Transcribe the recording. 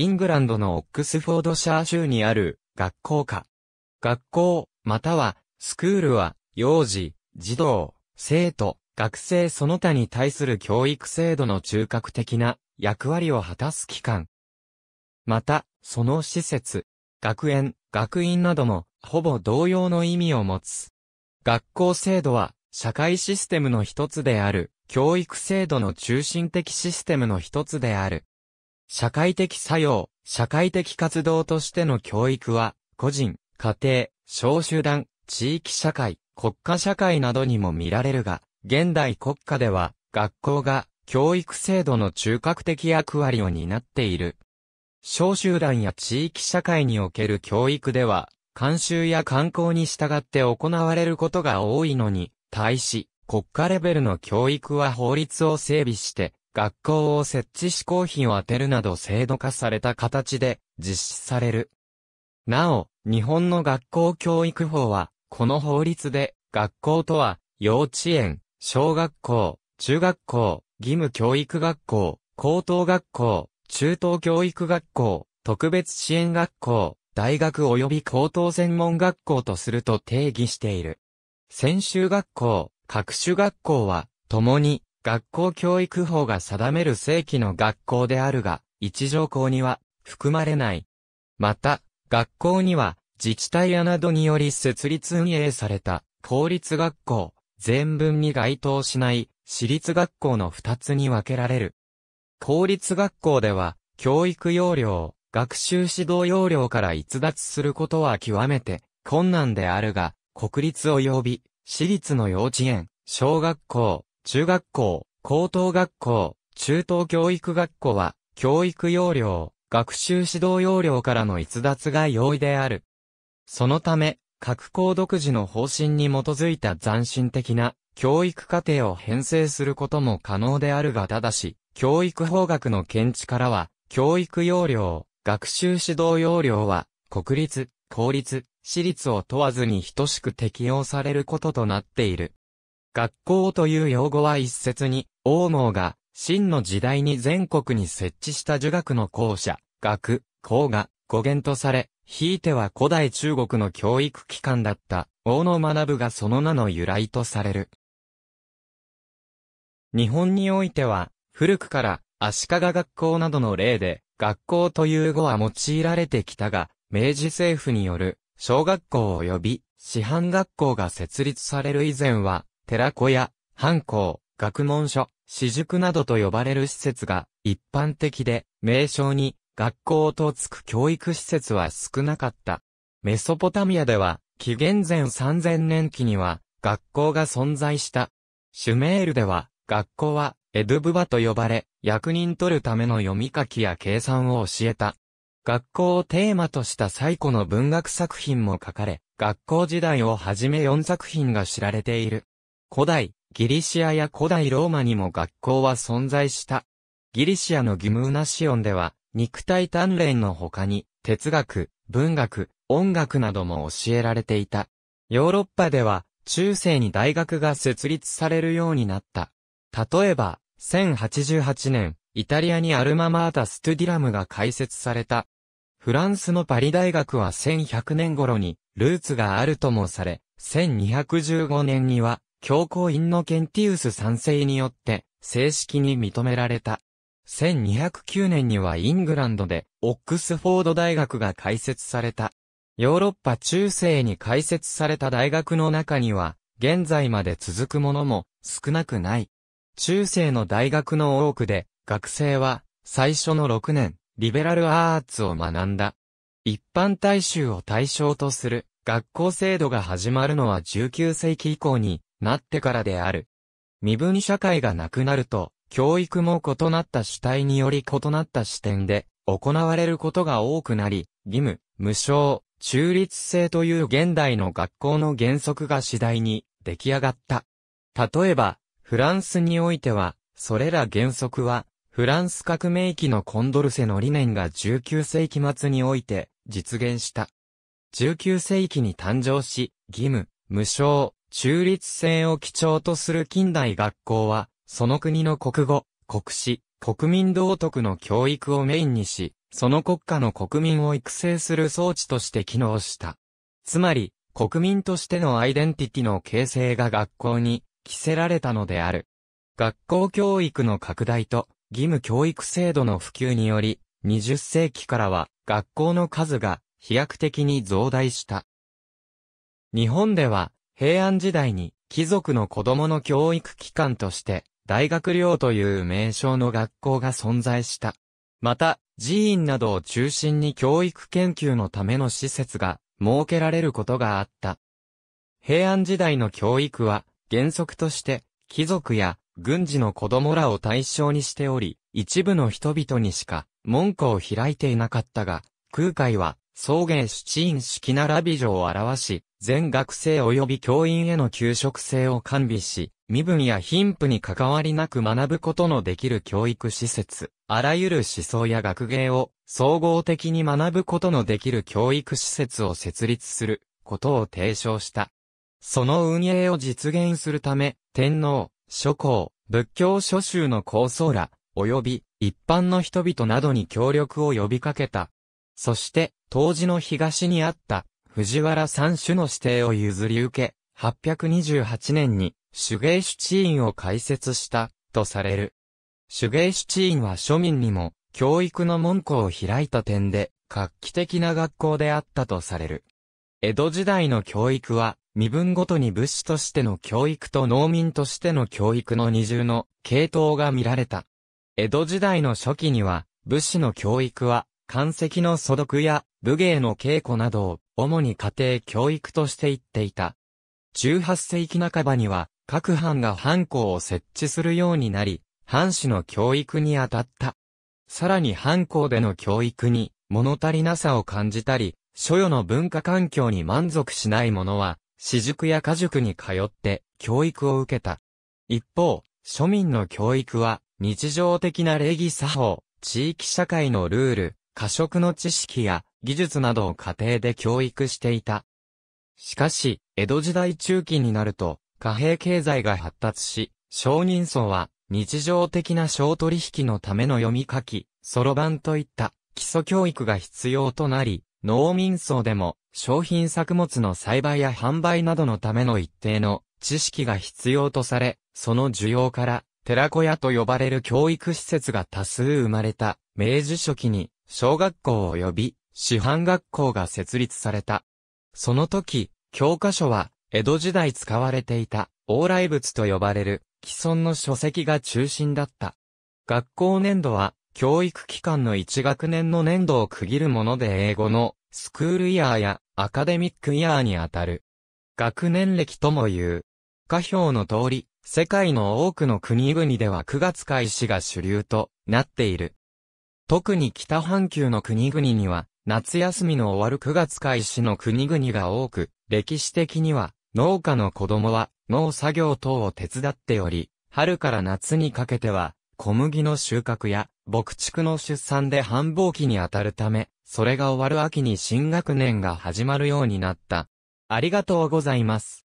イングランドのオックスフォードシャー州にある学校か。学校、または、スクールは、幼児、児童、生徒、学生その他に対する教育制度の中核的な役割を果たす機関。また、その施設、学園、学院なども、ほぼ同様の意味を持つ。学校制度は、社会システムの一つである、教育制度の中心的システムの一つである。社会的作用、社会的活動としての教育は、個人、家庭、小集団、地域社会、国家社会などにも見られるが、現代国家では、学校が教育制度の中核的役割を担っている。小集団や地域社会における教育では、慣習や慣行に従って行われることが多いのに、対し、国家レベルの教育は法律を整備して、学校を設置し公費を当てるなど制度化された形で実施される。なお、日本の学校教育法は、この法律で、学校とは、幼稚園、小学校、中学校、義務教育学校、高等学校、中等教育学校、特別支援学校、大学及び高等専門学校とすると定義している。専修学校、各種学校は、共に、学校教育法が定める正規の学校であるが、一条校には含まれない。また、学校には自治体やなどにより設立運営された公立学校、全文に該当しない私立学校の二つに分けられる。公立学校では、教育要領、学習指導要領から逸脱することは極めて困難であるが、国立及び私立の幼稚園、小学校、中学校、高等学校、中等教育学校は、教育要領、学習指導要領からの逸脱が容易である。そのため、各校独自の方針に基づいた斬新的な教育課程を編成することも可能であるがただし、教育法学の見地からは、教育要領、学習指導要領は、国立、公立、私立を問わずに等しく適用されることとなっている。学校という用語は一説に、王毛が、真の時代に全国に設置した儒学の校舎、学、校が語源とされ、ひいては古代中国の教育機関だった王の学部がその名の由来とされる。日本においては、古くから足利学校などの例で、学校という語は用いられてきたが、明治政府による小学校及び師範学校が設立される以前は、寺子屋、藩校、学問所、私塾などと呼ばれる施設が一般的で、名称に学校とつく教育施設は少なかった。メソポタミアでは、紀元前3000年期には学校が存在した。シュメールでは、学校はエドゥブバと呼ばれ、役人取るための読み書きや計算を教えた。学校をテーマとした最古の文学作品も書かれ、学校時代をはじめ4作品が知られている。古代ギリシアや古代ローマにも学校は存在した。ギリシアのギムーナシオンでは、肉体鍛錬の他に、哲学、文学、音楽なども教えられていた。ヨーロッパでは、中世に大学が設立されるようになった。例えば、1088年、イタリアにアルママータ・ストゥディラムが開設された。フランスのパリ大学は1100年頃に、ルーツがあるともされ、1215年には、教皇インノケンティウス三世によって正式に認められた。1209年にはイングランドでオックスフォード大学が開設された。ヨーロッパ中世に開設された大学の中には、現在まで続くものも少なくない。中世の大学の多くで、学生は最初の6年、リベラルアーツを学んだ。一般大衆を対象とする学校制度が始まるのは19世紀以降になってからである。身分社会がなくなると、教育も異なった主体により異なった視点で行われることが多くなり、義務、無償、中立性という現代の学校の原則が次第に出来上がった。例えば、フランスにおいては、それら原則は、フランス革命期のコンドルセの理念が19世紀末において実現した。19世紀に誕生し、義務、無償、中立性を基調とする近代学校は、その国の国語、国史、国民道徳の教育をメインにし、その国家の国民を育成する装置として機能した。つまり、国民としてのアイデンティティの形成が学校に着せられたのである。学校教育の拡大と義務教育制度の普及により、20世紀からは学校の数が飛躍的に増大した。日本では平安時代に貴族の子供の教育機関として、大学寮という名称の学校が存在した。また、寺院などを中心に教育研究のための施設が設けられることがあった。平安時代の教育は、原則として、貴族や軍事の子供らを対象にしており、一部の人々にしか門戸を開いていなかったが、空海は送迎七因式並び上を表し、全学生及び教員への給食制を完備し、身分や貧富に関わりなく学ぶことのできる教育施設、あらゆる思想や学芸を総合的に学ぶことのできる教育施設を設立することを提唱した。その運営を実現するため、天皇、諸侯、仏教諸宗の構想ら、及び一般の人々などに協力を呼びかけた。そして、当時の東にあった藤原三種の指定を譲り受け、828年に手芸主治院を開設したとされる。手芸主治院は庶民にも教育の門戸を開いた点で画期的な学校であったとされる。江戸時代の教育は身分ごとに武士としての教育と農民としての教育の二重の系統が見られた。江戸時代の初期には武士の教育は漢石の素読や武芸の稽古などを主に家庭教育として言っていた。18世紀半ばには各藩が藩校を設置するようになり、藩士の教育に当たった。さらに藩校での教育に物足りなさを感じたり、所与の文化環境に満足しない者は、私塾や家塾に通って教育を受けた。一方、庶民の教育は日常的な礼儀作法、地域社会のルール、過食の知識や技術などを家庭で教育していた。しかし、江戸時代中期になると、貨幣経済が発達し、商人層は日常的な商取引のための読み書き、そろばんといった基礎教育が必要となり、農民層でも商品作物の栽培や販売などのための一定の知識が必要とされ、その需要から寺子屋と呼ばれる教育施設が多数生まれた明治初期に小学校及び師範学校が設立された。その時、教科書は、江戸時代使われていた、往来物と呼ばれる、既存の書籍が中心だった。学校年度は、教育機関の1学年の年度を区切るもので英語の、スクールイヤーや、アカデミックイヤーにあたる。学年歴とも言う。下表の通り、世界の多くの国々では9月開始が主流となっている。特に北半球の国々には、夏休みの終わる9月開始の国々が多く、歴史的には、農家の子供は、農作業等を手伝っており、春から夏にかけては、小麦の収穫や、牧畜の出産で繁忙期にあたるため、それが終わる秋に新学年が始まるようになった。ありがとうございます。